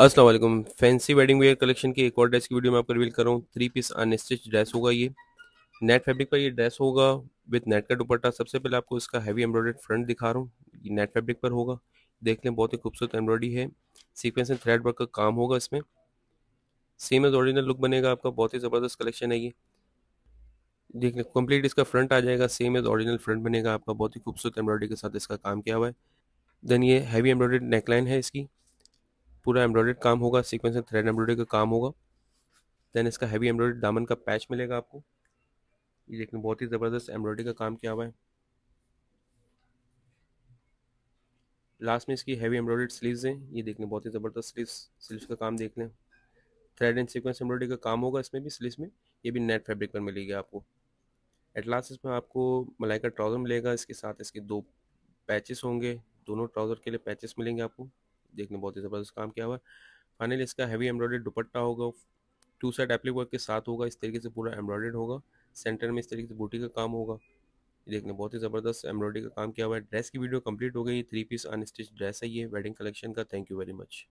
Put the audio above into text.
अस्सलाम वालेकुम fancy wedding wear collection की एक और ड्रेस की वीडियो में आपको रिवील कर रहा हूँ थ्री पीस अनस्टिच ड्रेस होगा ये नेट फैब्रिक पर ये ड्रेस होगा विथ नेट का दुपट्टा सबसे पहले आपको इसका हैवी एम्ब्रॉयड फ्रंट दिखा रहा हूँ नेट फैब्रिक पर होगा देख लें बहुत ही खूबसूरत एम्ब्रॉयडरी है सीक्वेंस एंड थ्रेड वर्क का काम होगा इसमें सेम एज ऑरिजिनल लुक बनेगा आपका बहुत ही ज़बरदस्त कलेक्शन है ये देख लें कम्प्लीट इसका फ्रंट आ जाएगा सेम एज ऑरिजिनल फ्रंट बनेगा आपका बहुत ही खूबसूरत एम्ब्रॉयडरी के साथ इसका काम किया हुआ है देन ये हैवी एम्ब्रॉयडरी नेकलाइन है इसकी पूरा एम्ब्रॉयड काम होगा सीक्वेंस एंड थ्रेड एम्ब्रॉयडरी का काम होगा देन इसका हैवी एम्ब्रॉयड दामन का पैच मिलेगा आपको ये देखने बहुत ही ज़बरदस्त एम्ब्रॉयडरी का काम किया हुआ है लास्ट में इसकी हैवी एम्ब्रॉयड स्लीव्स हैं ये देखने बहुत ही ज़बरदस्त स्लीव्स स्लीव्स का काम देख लें थ्रेड एंड सीक्वेंस एम्ब्रॉयडरी का काम होगा इसमें भी स्लीव्स में ये भी नेट फैब्रिक पर मिलेगी आपको एट लास्ट इसमें आपको मलाई का ट्राउज़र मिलेगा इसके साथ इसके दो पैचेस होंगे दोनों ट्राउज़र के लिए पैचेस मिलेंगे आपको देखने बहुत ही ज़बरदस्त काम किया हुआ है फाइनली इसका हैवी एम्ब्रॉयडेड दुपट्टा होगा टू साइड एप्लिक वर्क के साथ होगा इस तरीके से पूरा एम्ब्रॉयडेड होगा सेंटर में इस तरीके से बूटी का काम होगा देखने बहुत ही ज़बरदस्त एम्ब्रॉयडरी का काम किया हुआ है ड्रेस की वीडियो कंप्लीट हो गई थ्री पीस अनस्टिच ड्रेस है ये वेडिंग कलेक्शन का थैंक यू वेरी मच